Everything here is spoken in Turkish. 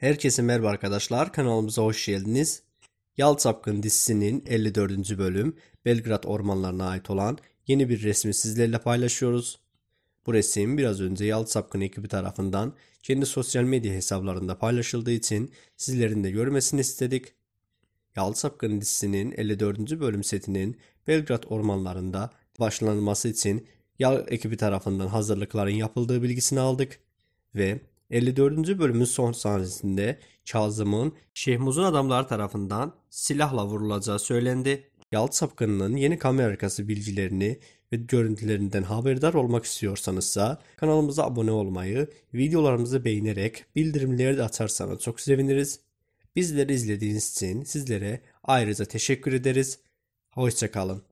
Herkese merhaba arkadaşlar. Kanalımıza hoş geldiniz. Yal Sapkın dizisinin 54. bölüm Belgrad ormanlarına ait olan yeni bir resmi sizlerle paylaşıyoruz. Bu resim biraz önce Yal Sapkın ekibi tarafından kendi sosyal medya hesaplarında paylaşıldığı için sizlerin de görmesini istedik. Yal Sapkın dizisinin 54. bölüm setinin Belgrad ormanlarında başlanması için Yal ekibi tarafından hazırlıkların yapıldığı bilgisini aldık ve 54. bölümün son sahnesinde Kazım'ın Şehmuz'un adamları tarafından silahla vurulacağı söylendi. Yalt Sapkanı'nın yeni kamera arkası bilgilerini ve görüntülerinden haberdar olmak istiyorsanızsa kanalımıza abone olmayı, videolarımızı beğenerek bildirimleri de açarsanız çok seviniriz. Bizleri izlediğiniz için sizlere ayrıca teşekkür ederiz. Hoşçakalın.